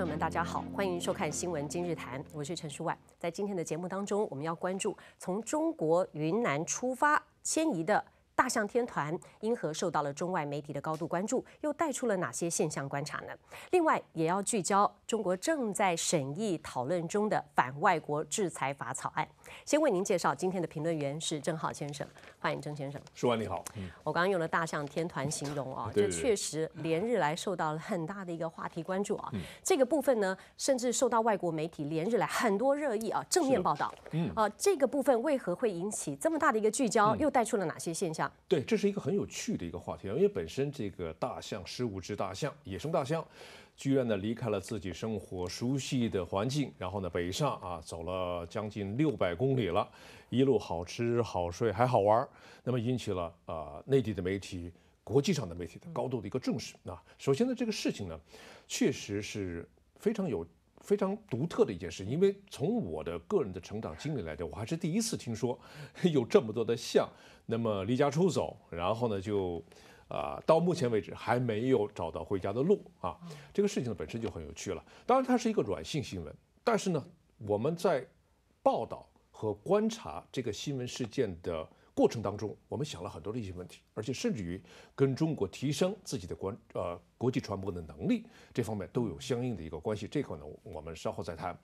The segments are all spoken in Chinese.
朋友们，大家好，欢迎收看新闻今日谈，我是陈淑婉。在今天的节目当中，我们要关注从中国云南出发迁移的大象天团，因何受到了中外媒体的高度关注，又带出了哪些现象观察呢？另外，也要聚焦中国正在审议讨论中的反外国制裁法草案。先为您介绍今天的评论员是郑浩先生，欢迎郑先生。舒安你好，我刚刚用了“大象天团”形容啊，这确实连日来受到了很大的一个话题关注啊。这个部分呢，甚至受到外国媒体连日来很多热议啊，正面报道。嗯啊，这个部分为何会引起这么大的一个聚焦？又带出了哪些现象？对，这是一个很有趣的一个话题啊，因为本身这个大象十物之大象，野生大象。居然呢离开了自己生活熟悉的环境，然后呢北上啊走了将近六百公里了，一路好吃好睡还好玩儿，那么引起了啊内地的媒体、国际上的媒体的高度的一个重视。那首先呢这个事情呢，确实是非常有非常独特的一件事，因为从我的个人的成长经历来讲，我还是第一次听说有这么多的像那么离家出走，然后呢就。啊，到目前为止还没有找到回家的路啊！这个事情本身就很有趣了。当然，它是一个软性新闻，但是呢，我们在报道和观察这个新闻事件的过程当中，我们想了很多的一些问题，而且甚至于跟中国提升自己的国呃国际传播的能力这方面都有相应的一个关系。这可呢，我们稍后再谈。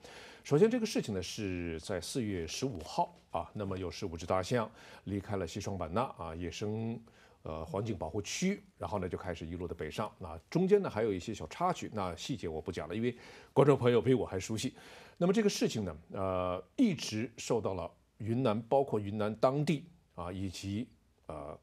首先，这个事情呢是在四月十五号啊，那么有十五只大象离开了西双版纳啊，野生。呃，环境保护区，然后呢，就开始一路的北上啊。中间呢，还有一些小插曲，那细节我不讲了，因为观众朋友比我还熟悉。那么这个事情呢，呃，一直受到了云南，包括云南当地啊，以及呃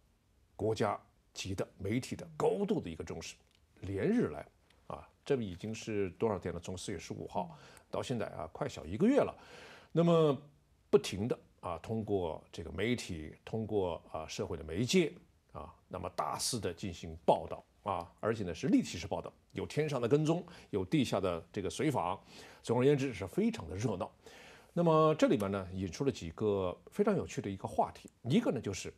国家级的媒体的高度的一个重视。连日来啊，这已经是多少天了？从四月十五号到现在啊，快小一个月了。那么不停的啊，通过这个媒体，通过啊社会的媒介。啊，那么大肆的进行报道啊，而且呢是立体式报道，有天上的跟踪，有地下的这个随访，总而言之是非常的热闹。那么这里边呢引出了几个非常有趣的一个话题，一个呢就是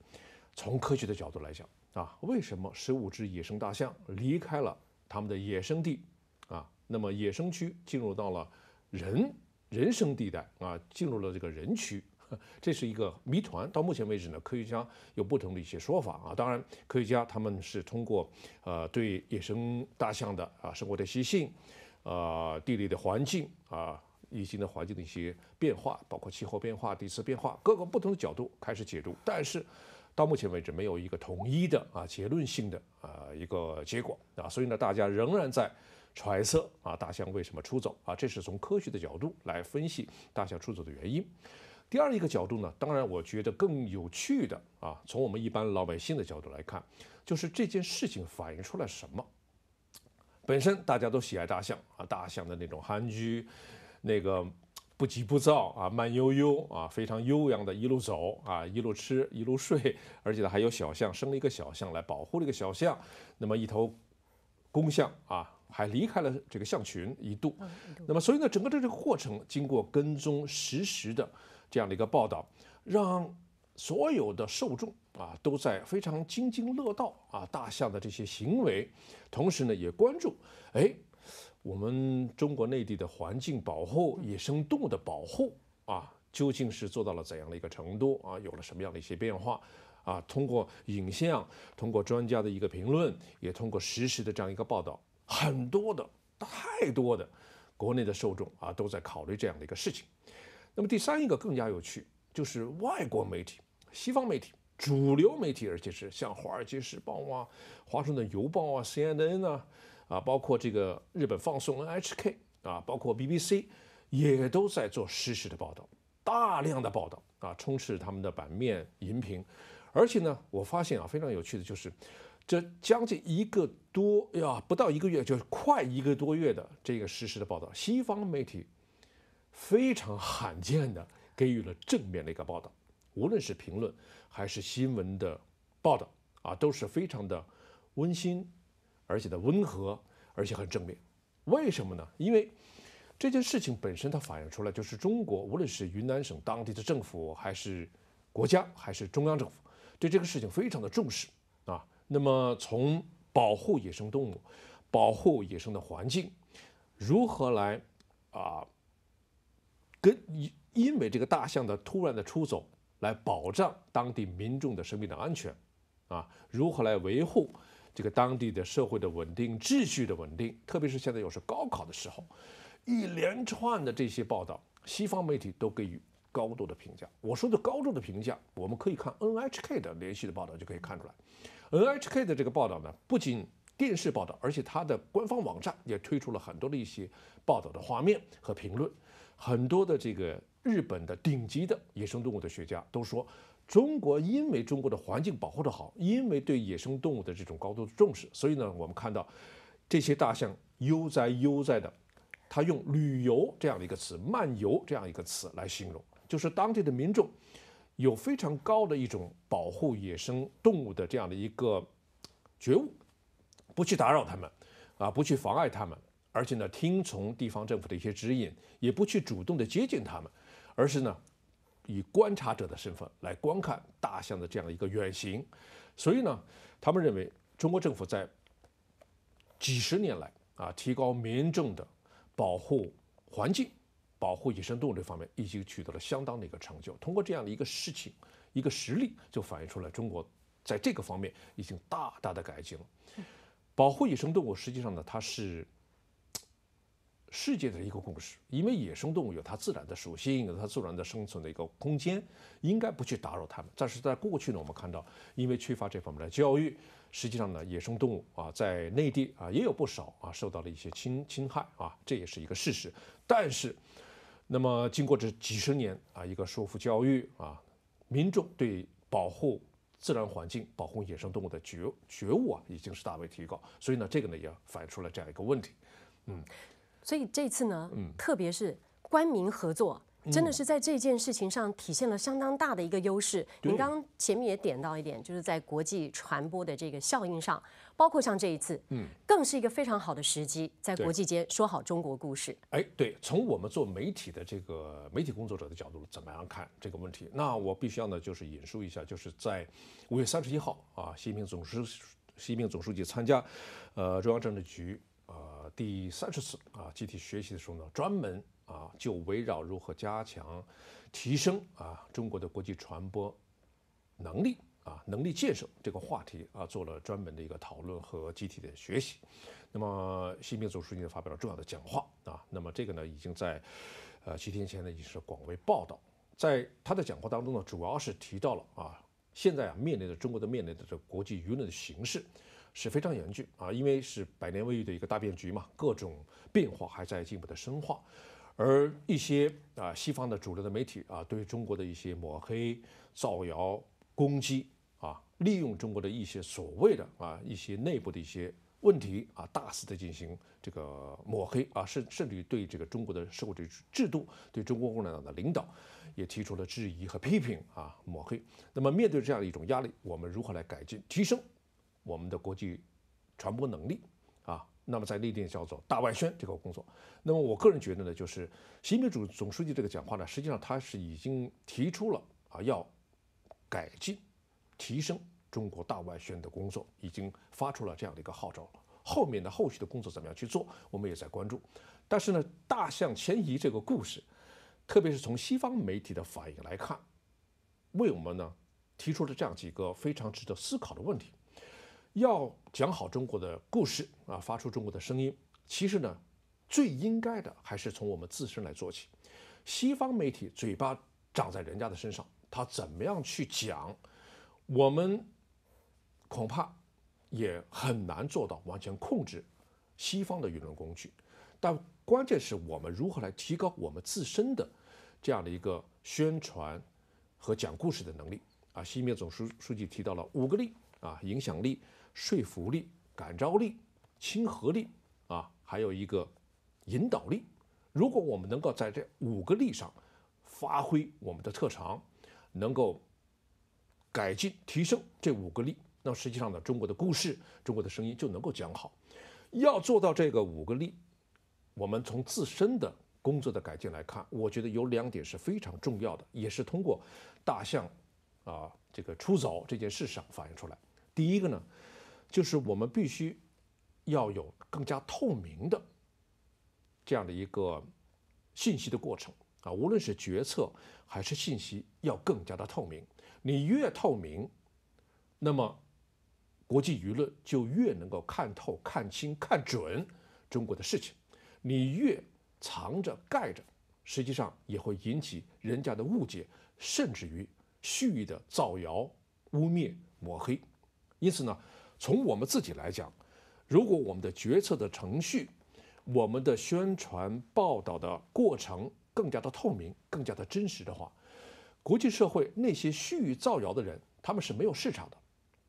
从科学的角度来讲啊，为什么十五只野生大象离开了他们的野生地啊，那么野生区进入到了人人生地带啊，进入了这个人区。这是一个谜团。到目前为止呢，科学家有不同的一些说法啊。当然，科学家他们是通过呃对野生大象的啊生活的习性，呃地理的环境啊以及的环境的一些变化，包括气候变化、地质变化，各个不同的角度开始解读。但是到目前为止，没有一个统一的啊结论性的啊一个结果啊。所以呢，大家仍然在揣测啊，大象为什么出走啊？这是从科学的角度来分析大象出走的原因。第二一个角度呢，当然我觉得更有趣的啊，从我们一般老百姓的角度来看，就是这件事情反映出来什么？本身大家都喜爱大象啊，大象的那种憨居，那个不急不躁啊，慢悠悠啊，非常悠扬的一路走啊，一路吃一路睡，而且呢还有小象生了一个小象来保护这个小象，那么一头公象啊还离开了这个象群一度，那么所以呢整个的这个过程经过跟踪实时的。这样的一个报道，让所有的受众啊都在非常津津乐道啊大象的这些行为，同时呢也关注，哎，我们中国内地的环境保护、野生动物的保护啊，究竟是做到了怎样的一个程度啊？有了什么样的一些变化啊？通过影像、通过专家的一个评论，也通过实时的这样一个报道，很多的、太多的国内的受众啊，都在考虑这样的一个事情。那么第三一个更加有趣，就是外国媒体、西方媒体主流媒体，而且是像《华尔街时报》啊、《华盛顿邮报》啊、CNN 啊，啊，包括这个日本放送 NHK 啊，包括 BBC，也都在做实时的报道，大量的报道啊，充斥他们的版面、荧屏。而且呢，我发现啊，非常有趣的就是，这将近一个多呀，不到一个月，就快一个多月的这个实时的报道，西方媒体。非常罕见的给予了正面的一个报道，无论是评论还是新闻的报道啊，都是非常的温馨，而且的温和，而且很正面。为什么呢？因为这件事情本身它反映出来就是中国，无论是云南省当地的政府，还是国家，还是中央政府，对这个事情非常的重视啊。那么从保护野生动物，保护野生的环境，如何来啊？因因为这个大象的突然的出走，来保障当地民众的生命的安全，啊，如何来维护这个当地的社会的稳定秩序的稳定？特别是现在又是高考的时候，一连串的这些报道，西方媒体都给予高度的评价。我说的高度的评价，我们可以看 NHK 的连续的报道就可以看出来。NHK 的这个报道呢，不仅电视报道，而且它的官方网站也推出了很多的一些报道的画面和评论。很多的这个日本的顶级的野生动物的学家都说，中国因为中国的环境保护得好，因为对野生动物的这种高度的重视，所以呢，我们看到这些大象悠哉悠哉的，他用“旅游”这样的一个词，漫游这样一个词来形容，就是当地的民众有非常高的一种保护野生动物的这样的一个觉悟，不去打扰他们，啊，不去妨碍他们。而且呢，听从地方政府的一些指引，也不去主动的接近他们，而是呢，以观察者的身份来观看大象的这样一个远行。所以呢，他们认为中国政府在几十年来啊，提高民众的保护环境、保护野生动物这方面，已经取得了相当的一个成就。通过这样的一个事情，一个实例就反映出来，中国在这个方面已经大大的改进了。保护野生动物，实际上呢，它是。世界的一个共识，因为野生动物有它自然的属性，有它自然的生存的一个空间，应该不去打扰它们。但是在过去呢，我们看到，因为缺乏这方面的教育，实际上呢，野生动物啊，在内地啊，也有不少啊，受到了一些侵侵害啊，这也是一个事实。但是，那么经过这几十年啊，一个说服教育啊，民众对保护自然环境、保护野生动物的觉觉悟啊，已经是大为提高。所以呢，这个呢，也反映出了这样一个问题，嗯。所以这次呢，嗯，特别是官民合作，真的是在这件事情上体现了相当大的一个优势。您刚前面也点到一点，就是在国际传播的这个效应上，包括像这一次，嗯，更是一个非常好的时机，在国际间说好中国故事。哎，对，从我们做媒体的这个媒体工作者的角度，怎么样看这个问题？那我必须要呢，就是引述一下，就是在五月三十一号啊，习近平总书、习近平总书记参加，呃，中央政治局。呃，第三十次啊，集体学习的时候呢，专门啊就围绕如何加强、提升啊中国的国际传播能力啊能力建设这个话题啊做了专门的一个讨论和集体的学习。那么，习近平总书记发表了重要的讲话啊。那么这个呢，已经在呃几天前呢，已经是广为报道。在他的讲话当中呢，主要是提到了啊，现在啊面临着中国的面临的这国际舆论的形势。是非常严峻啊，因为是百年未遇的一个大变局嘛，各种变化还在进一步的深化，而一些啊西方的主流的媒体啊，对中国的一些抹黑、造谣、攻击啊，利用中国的一些所谓的啊一些内部的一些问题啊，大肆的进行这个抹黑啊，甚甚至于对这个中国的社会主义制度、对中国共产党的领导，也提出了质疑和批评啊，抹黑。那么面对这样的一种压力，我们如何来改进、提升？我们的国际传播能力啊，那么在内地叫做大外宣这个工作。那么我个人觉得呢，就是习近平总总书记这个讲话呢，实际上他是已经提出了啊，要改进提升中国大外宣的工作，已经发出了这样的一个号召。后面的后续的工作怎么样去做，我们也在关注。但是呢，大象迁移这个故事，特别是从西方媒体的反应来看，为我们呢提出了这样几个非常值得思考的问题。要讲好中国的故事啊，发出中国的声音。其实呢，最应该的还是从我们自身来做起。西方媒体嘴巴长在人家的身上，他怎么样去讲，我们恐怕也很难做到完全控制西方的舆论工具。但关键是我们如何来提高我们自身的这样的一个宣传和讲故事的能力啊。习近平总书书记提到了五个力啊，影响力。说服力、感召力、亲和力啊，还有一个引导力。如果我们能够在这五个力上发挥我们的特长，能够改进提升这五个力，那实际上呢，中国的故事、中国的声音就能够讲好。要做到这个五个力，我们从自身的工作的改进来看，我觉得有两点是非常重要的，也是通过大象啊这个出走这件事上反映出来。第一个呢。就是我们必须要有更加透明的这样的一个信息的过程啊，无论是决策还是信息，要更加的透明。你越透明，那么国际舆论就越能够看透、看清、看准中国的事情。你越藏着盖着，实际上也会引起人家的误解，甚至于蓄意的造谣、污蔑、抹黑。因此呢。从我们自己来讲，如果我们的决策的程序、我们的宣传报道的过程更加的透明、更加的真实的话，国际社会那些蓄意造谣的人，他们是没有市场的，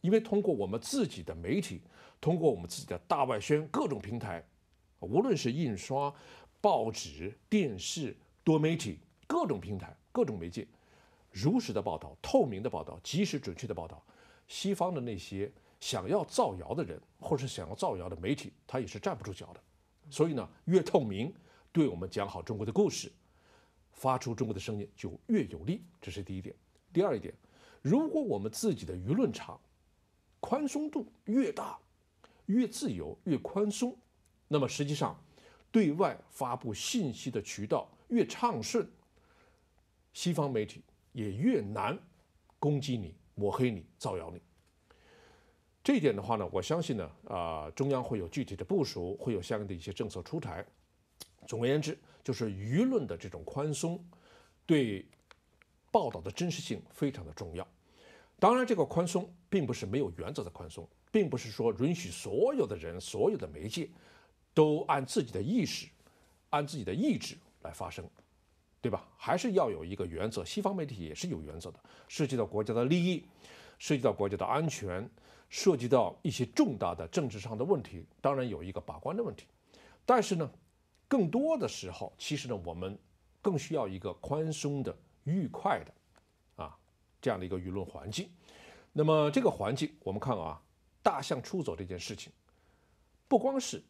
因为通过我们自己的媒体、通过我们自己的大外宣各种平台，无论是印刷、报纸、电视、多媒体各种平台、各种媒介，如实的报道、透明的报道、及时准确的报道，西方的那些。想要造谣的人，或是想要造谣的媒体，他也是站不住脚的。所以呢，越透明，对我们讲好中国的故事，发出中国的声音就越有利。这是第一点。第二一点，如果我们自己的舆论场宽松度越大，越自由，越宽松，那么实际上对外发布信息的渠道越畅顺，西方媒体也越难攻击你、抹黑你、造谣你。这一点的话呢，我相信呢，啊，中央会有具体的部署，会有相应的一些政策出台。总而言之，就是舆论的这种宽松，对报道的真实性非常的重要。当然，这个宽松并不是没有原则的宽松，并不是说允许所有的人、所有的媒介都按自己的意识、按自己的意志来发声，对吧？还是要有一个原则。西方媒体也是有原则的，涉及到国家的利益，涉及到国家的安全。涉及到一些重大的政治上的问题，当然有一个把关的问题，但是呢，更多的时候，其实呢，我们更需要一个宽松的、愉快的，啊，这样的一个舆论环境。那么这个环境，我们看啊，大象出走这件事情，不光是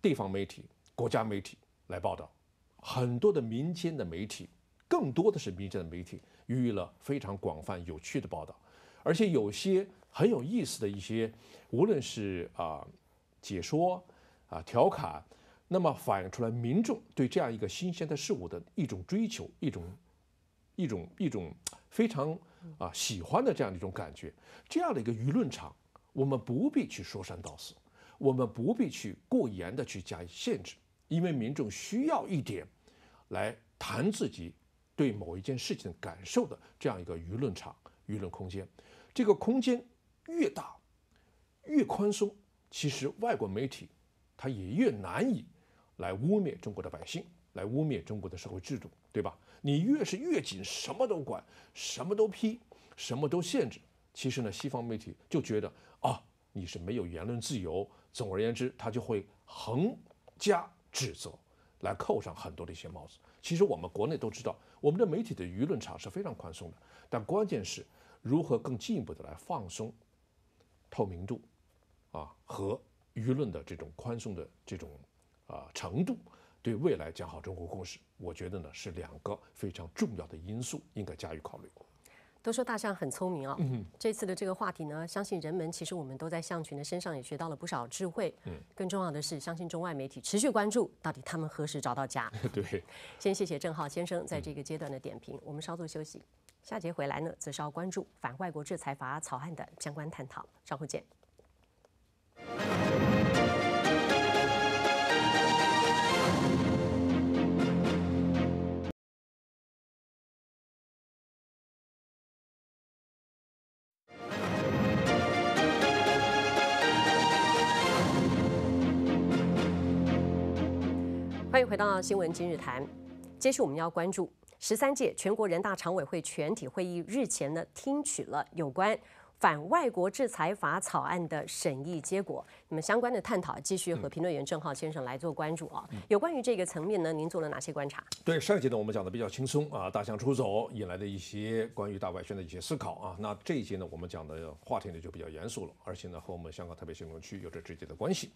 地方媒体、国家媒体来报道，很多的民间的媒体，更多的是民间的媒体，予以了非常广泛、有趣的报道，而且有些。很有意思的一些，无论是啊解说啊调侃，那么反映出来民众对这样一个新鲜的事物的一种追求，一种一种一种非常啊喜欢的这样的一种感觉。这样的一个舆论场，我们不必去说三道四，我们不必去过严的去加以限制，因为民众需要一点来谈自己对某一件事情感受的这样一个舆论场、舆论空间，这个空间。越大越宽松，其实外国媒体它也越难以来污蔑中国的百姓，来污蔑中国的社会制度，对吧？你越是越紧，什么都管，什么都批，什么都限制，其实呢，西方媒体就觉得啊，你是没有言论自由。总而言之，他就会横加指责，来扣上很多的一些帽子。其实我们国内都知道，我们的媒体的舆论场是非常宽松的，但关键是如何更进一步的来放松。透明度，啊和舆论的这种宽松的这种啊程度，对未来讲好中国故事，我觉得呢是两个非常重要的因素，应该加以考虑。都说大象很聪明啊，嗯，这次的这个话题呢，相信人们其实我们都在象群的身上也学到了不少智慧，嗯，更重要的是，相信中外媒体持续关注，到底他们何时找到家？对，先谢谢郑浩先生在这个阶段的点评，我们稍作休息。下节回来呢，则是要关注反外国制裁法草案的相关探讨。稍后见。欢迎回到新闻今日谈，接续我们要关注。十三届全国人大常委会全体会议日前呢，听取了有关。反外国制裁法草案的审议结果，那么相关的探讨继续和评论员郑浩先生来做关注啊。有关于这个层面呢，您做了哪些观察？对上一节呢，我们讲的比较轻松啊，大象出走引来的一些关于大外宣的一些思考啊。那这一节呢，我们讲的话题呢就比较严肃了，而且呢和我们香港特别行政区有着直接的关系。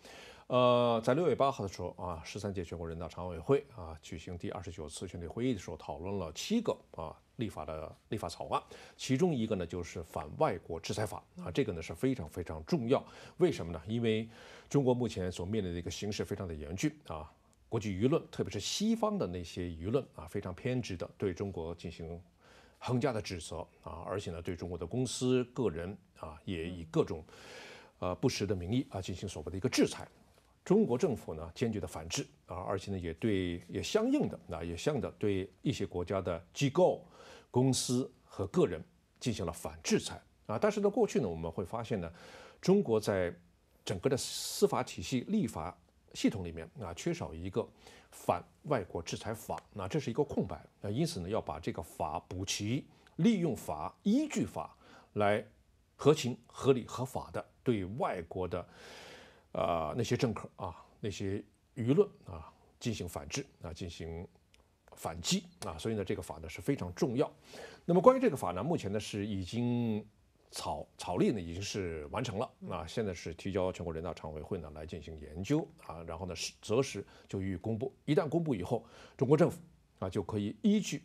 呃，在六月八号的时候啊，十三届全国人大常委会啊举行第二十九次全体会议的时候，讨论了七个啊。立法的立法草案，其中一个呢就是反外国制裁法啊，这个呢是非常非常重要。为什么呢？因为中国目前所面临的一个形势非常的严峻啊，国际舆论，特别是西方的那些舆论啊，非常偏执的对中国进行横加的指责啊，而且呢，对中国的公司、个人啊，也以各种呃不实的名义啊，进行所谓的一个制裁。中国政府呢坚决的反制啊，而且呢也对也相应的啊也应的对一些国家的机构、公司和个人进行了反制裁啊。但是呢过去呢我们会发现呢，中国在整个的司法体系、立法系统里面啊缺少一个反外国制裁法，那这是一个空白啊。因此呢要把这个法补齐，利用法依据法来合情、合理、合法的对外国的。啊，那些政客啊，那些舆论啊，进行反制啊，进行反击啊，所以呢，这个法呢是非常重要。那么关于这个法呢，目前呢是已经草草例呢已经是完成了啊，现在是提交全国人大常委会呢来进行研究啊，然后呢是择时就予以公布。一旦公布以后，中国政府啊就可以依据《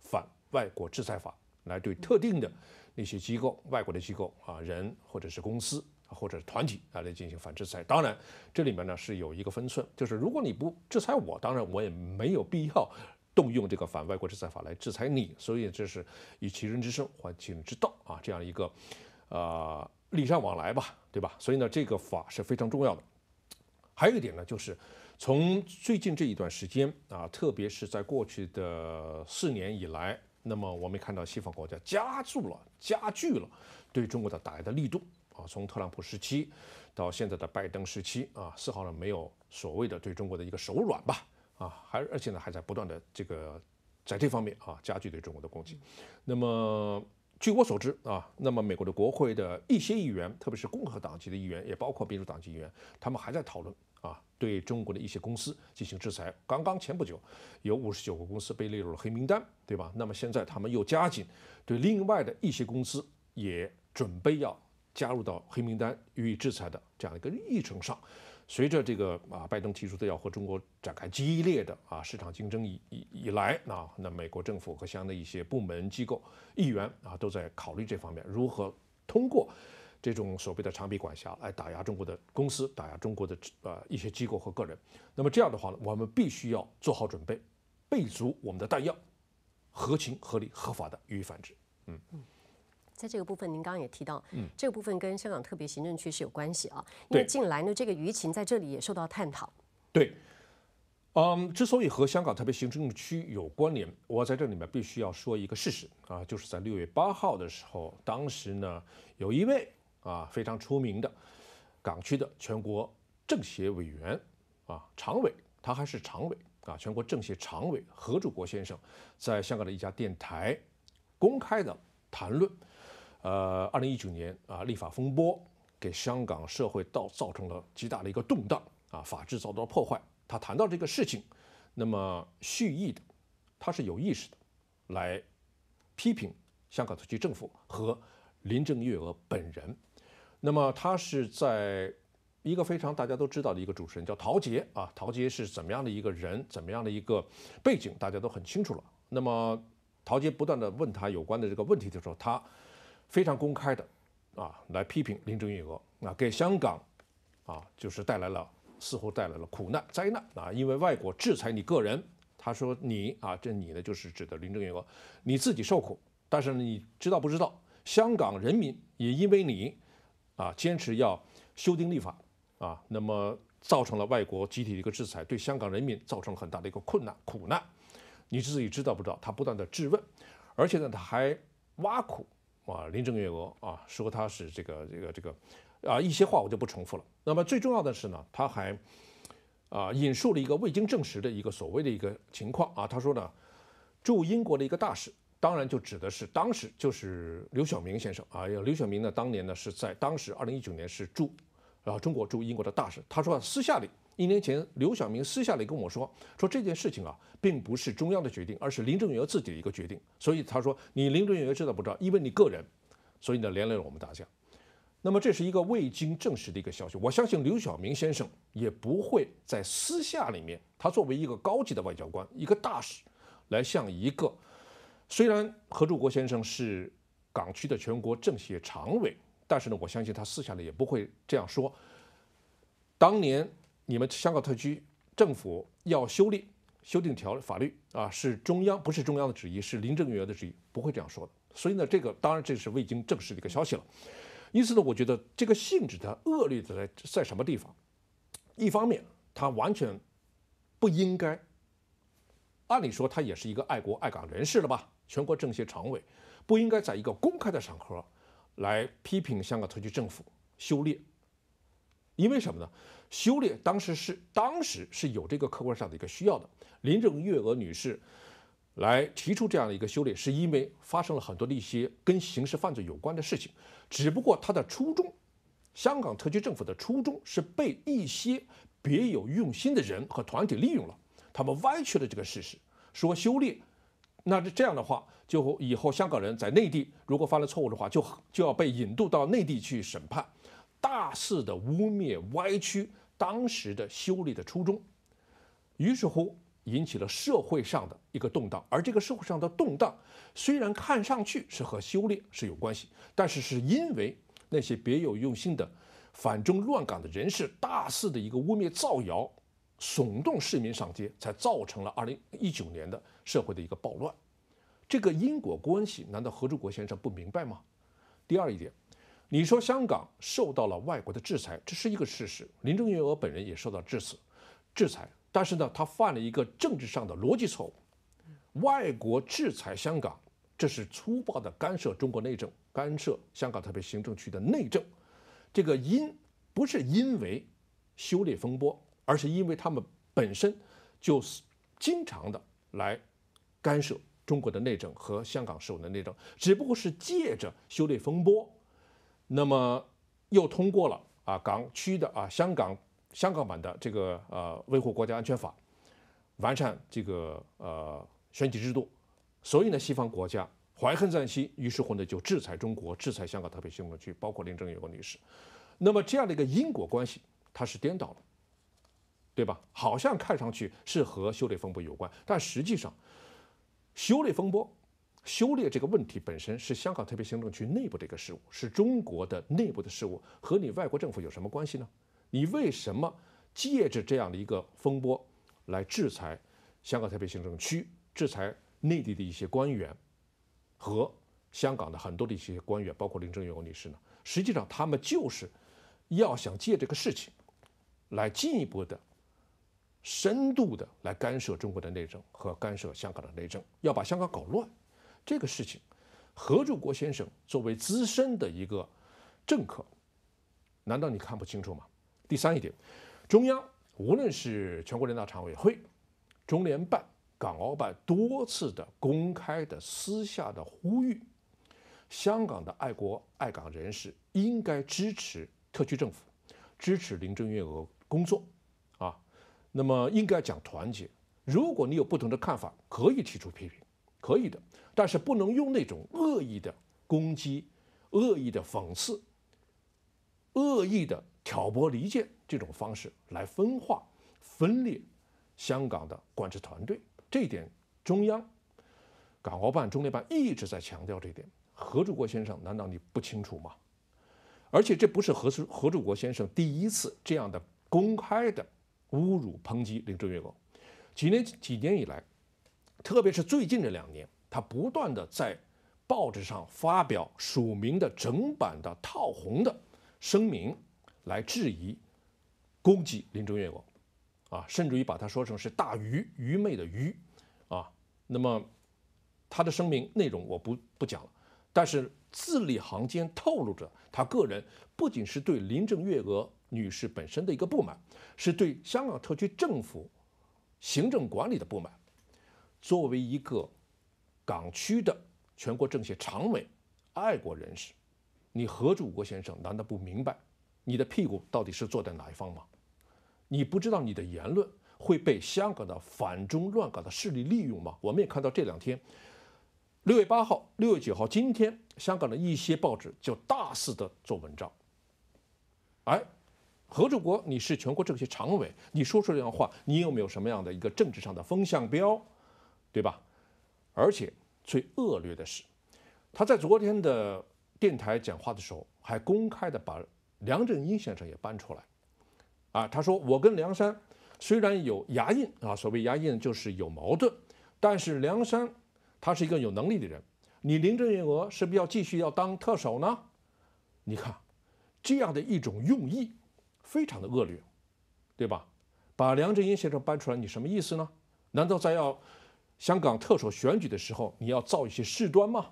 反外国制裁法》来对特定的那些机构、外国的机构啊人或者是公司。或者团体啊来进行反制裁，当然这里面呢是有一个分寸，就是如果你不制裁我，当然我也没有必要动用这个反外国制裁法来制裁你，所以这是以其人之身还其人之道啊，这样一个呃礼尚往来吧，对吧？所以呢，这个法是非常重要的。还有一点呢，就是从最近这一段时间啊，特别是在过去的四年以来，那么我们看到西方国家加注了加剧了对中国的打压的力度。啊，从特朗普时期到现在的拜登时期啊，丝毫呢没有所谓的对中国的一个手软吧？啊，还而且呢还在不断的这个在这方面啊加剧对中国的攻击。那么据我所知啊，那么美国的国会的一些议员，特别是共和党籍的议员，也包括民主党籍议员，他们还在讨论啊对中国的一些公司进行制裁。刚刚前不久有五十九个公司被列入了黑名单，对吧？那么现在他们又加紧对另外的一些公司也准备要。加入到黑名单予以制裁的这样一个议程上，随着这个啊拜登提出的要和中国展开激烈的啊市场竞争以以以来，啊那美国政府和相应的一些部门机构、议员啊都在考虑这方面如何通过这种所谓的长臂管辖来打压中国的公司、打压中国的呃一些机构和个人。那么这样的话呢，我们必须要做好准备，备足我们的弹药，合情合理合法的予以反制。嗯。在这个部分，您刚刚也提到，嗯，这个部分跟香港特别行政区是有关系啊，因为近来呢，这个舆情在这里也受到探讨。对，嗯，之所以和香港特别行政区有关联，我在这里面必须要说一个事实啊，就是在六月八号的时候，当时呢，有一位啊非常出名的港区的全国政协委员啊常委，他还是常委啊，全国政协常委何柱国先生，在香港的一家电台公开的谈论。呃，二零一九年啊，立法风波给香港社会造造成了极大的一个动荡啊，法治遭到破坏。他谈到这个事情，那么蓄意的，他是有意识的来批评香港特区政府和林郑月娥本人。那么他是在一个非常大家都知道的一个主持人，叫陶杰啊。陶杰是怎么样的一个人，怎么样的一个背景，大家都很清楚了。那么陶杰不断的问他有关的这个问题的时候，他。非常公开的，啊，来批评林郑月娥，啊，给香港，啊，就是带来了似乎带来了苦难灾难啊，因为外国制裁你个人，他说你啊，这你呢就是指的林郑月娥，你自己受苦，但是你知道不知道，香港人民也因为你，啊，坚持要修订立法，啊，那么造成了外国集体的一个制裁，对香港人民造成了很大的一个困难苦难，你自己知道不知道？他不断的质问，而且呢，他还挖苦。啊，林郑月娥啊，说他是这个这个这个，啊，一些话我就不重复了。那么最重要的是呢，他还啊引述了一个未经证实的一个所谓的一个情况啊，他说呢，驻英国的一个大使，当然就指的是当时就是刘晓明先生啊，刘晓明呢当年呢是在当时二零一九年是驻然后中国驻英国的大使，他说私下里。一年前，刘晓明私下里跟我说：“说这件事情啊，并不是中央的决定，而是林郑月娥自己的一个决定。所以他说，你林郑月娥知道不知道？因为你个人，所以呢，连累了我们大家。那么这是一个未经证实的一个消息。我相信刘晓明先生也不会在私下里面，他作为一个高级的外交官、一个大使，来向一个虽然何柱国先生是港区的全国政协常委，但是呢，我相信他私下里也不会这样说。当年。你们香港特区政府要修例、修订条法律啊，是中央不是中央的旨意，是林郑月娥的旨意，不会这样说的。所以呢，这个当然这是未经证实的一个消息了。因此呢，我觉得这个性质它恶劣的在在什么地方？一方面，他完全不应该。按理说，他也是一个爱国爱港人士了吧？全国政协常委不应该在一个公开的场合来批评香港特区政府修例。因为什么呢？修炼当时是当时是有这个客观上的一个需要的。林郑月娥女士来提出这样的一个修炼，是因为发生了很多的一些跟刑事犯罪有关的事情。只不过她的初衷，香港特区政府的初衷是被一些别有用心的人和团体利用了，他们歪曲了这个事实，说修炼。那这这样的话，就以后香港人在内地如果犯了错误的话，就就要被引渡到内地去审判。大肆的污蔑、歪曲当时的修例的初衷，于是乎引起了社会上的一个动荡。而这个社会上的动荡，虽然看上去是和修例是有关系，但是是因为那些别有用心的反中乱港的人士大肆的一个污蔑、造谣、耸动市民上街，才造成了二零一九年的社会的一个暴乱。这个因果关系，难道何柱国先生不明白吗？第二一点。你说香港受到了外国的制裁，这是一个事实。林郑月娥本人也受到制死制裁，但是呢，他犯了一个政治上的逻辑错误：外国制裁香港，这是粗暴的干涉中国内政，干涉香港特别行政区的内政。这个因不是因为修例风波，而是因为他们本身就经常的来干涉中国的内政和香港事务的内政，只不过是借着修例风波。那么又通过了啊港区的啊香港香港版的这个呃维护国家安全法，完善这个呃选举制度，所以呢西方国家怀恨在心，于是乎呢就制裁中国，制裁香港特别行政区，包括林郑月娥女士。那么这样的一个因果关系它是颠倒了，对吧？好像看上去是和修理风波有关，但实际上修理风波。修炼这个问题本身是香港特别行政区内部的一个事务，是中国的内部的事务，和你外国政府有什么关系呢？你为什么借着这样的一个风波来制裁香港特别行政区，制裁内地的一些官员和香港的很多的一些官员，包括林郑月娥女士呢？实际上，他们就是要想借这个事情来进一步的、深度的来干涉中国的内政和干涉香港的内政，要把香港搞乱。这个事情，何柱国先生作为资深的一个政客，难道你看不清楚吗？第三一点，中央无论是全国人大常委会、中联办、港澳办多次的公开的、私下的呼吁，香港的爱国爱港人士应该支持特区政府，支持林郑月娥工作，啊，那么应该讲团结。如果你有不同的看法，可以提出批评。可以的，但是不能用那种恶意的攻击、恶意的讽刺、恶意的挑拨离间这种方式来分化、分裂香港的管制团队。这点，中央、港澳办、中联办一直在强调这点。何柱国先生，难道你不清楚吗？而且，这不是何柱何柱国先生第一次这样的公开的侮辱、抨击林郑月娥。几年几年以来。特别是最近这两年，他不断的在报纸上发表署名的整版的套红的声明，来质疑、攻击林郑月娥，啊，甚至于把它说成是大愚愚昧的愚，啊，那么他的声明内容我不不讲了，但是字里行间透露着他个人不仅是对林郑月娥女士本身的一个不满，是对香港特区政府行政管理的不满。作为一个港区的全国政协常委、爱国人士，你何柱国先生难道不明白你的屁股到底是坐在哪一方吗？你不知道你的言论会被香港的反中乱港的势力利用吗？我们也看到这两天，六月八号、六月九号，今天香港的一些报纸就大肆的做文章。哎，何柱国，你是全国政协常委，你说出这样话，你有没有什么样的一个政治上的风向标？对吧？而且最恶劣的是，他在昨天的电台讲话的时候，还公开的把梁振英先生也搬出来。啊，他说：“我跟梁山虽然有牙印啊，所谓牙印就是有矛盾，但是梁山他是一个有能力的人。你林郑月娥是不是要继续要当特首呢？你看这样的一种用意非常的恶劣，对吧？把梁振英先生搬出来，你什么意思呢？难道再要？”香港特首选举的时候，你要造一些事端吗？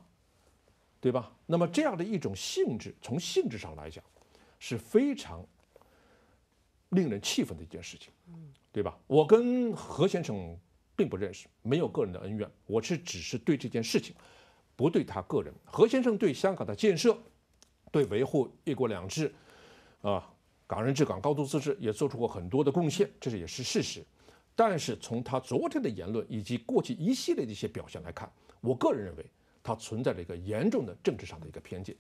对吧？那么这样的一种性质，从性质上来讲，是非常令人气愤的一件事情，对吧？我跟何先生并不认识，没有个人的恩怨，我是只是对这件事情，不对他个人。何先生对香港的建设，对维护“一国两制”啊，港人治港、高度自治也做出过很多的贡献，这是也是事实。但是从他昨天的言论以及过去一系列的一些表现来看，我个人认为他存在着一个严重的政治上的一个偏见、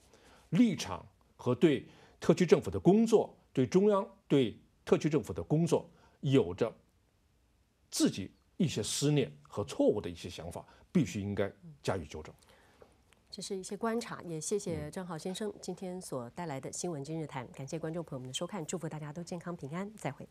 立场和对特区政府的工作、对中央、对特区政府的工作有着自己一些思念和错误的一些想法，必须应该加以纠正。这是一些观察，也谢谢郑浩先生今天所带来的新闻今日谈，感谢观众朋友们的收看，祝福大家都健康平安，再会。